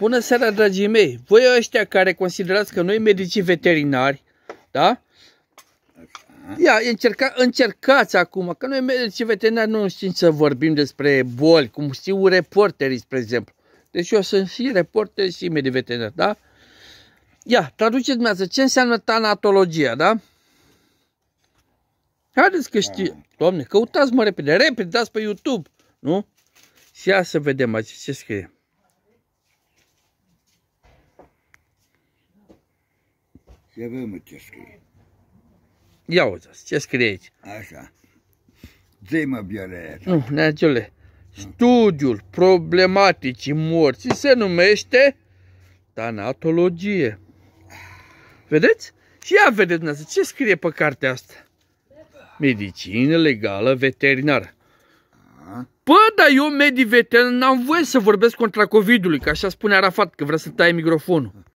Bună seara, dragii mei! Voi ăștia care considerați că noi medicii veterinari, da? Ia, încerca, încercați acum, că noi medicii veterinari nu știm să vorbim despre boli, cum știu reporterii, spre exemplu. Deci eu sunt și reporter și medic veterinar, da? Ia, traduceți dumneavoastră, ce înseamnă tanatologia, da? Haideți că știu. Doamne, căutați-mă repede, repede, dați pe YouTube, nu? Și ia să vedem aici ce scrie. Să ce scrie. Ia uitați, ce scrie aici? Așa. Zi-mă, Viorele. Nu, Neagiule. Studiul problematicii morții se numește tanatologie. Vedeți? Și ia vedeți dumneavoastră ce scrie pe cartea asta. Medicină legală veterinară. Pă, dar eu, medii veterinar, n-am voie să vorbesc contra COVID-ului, că așa spune Arafat, că vrea să taie microfonul.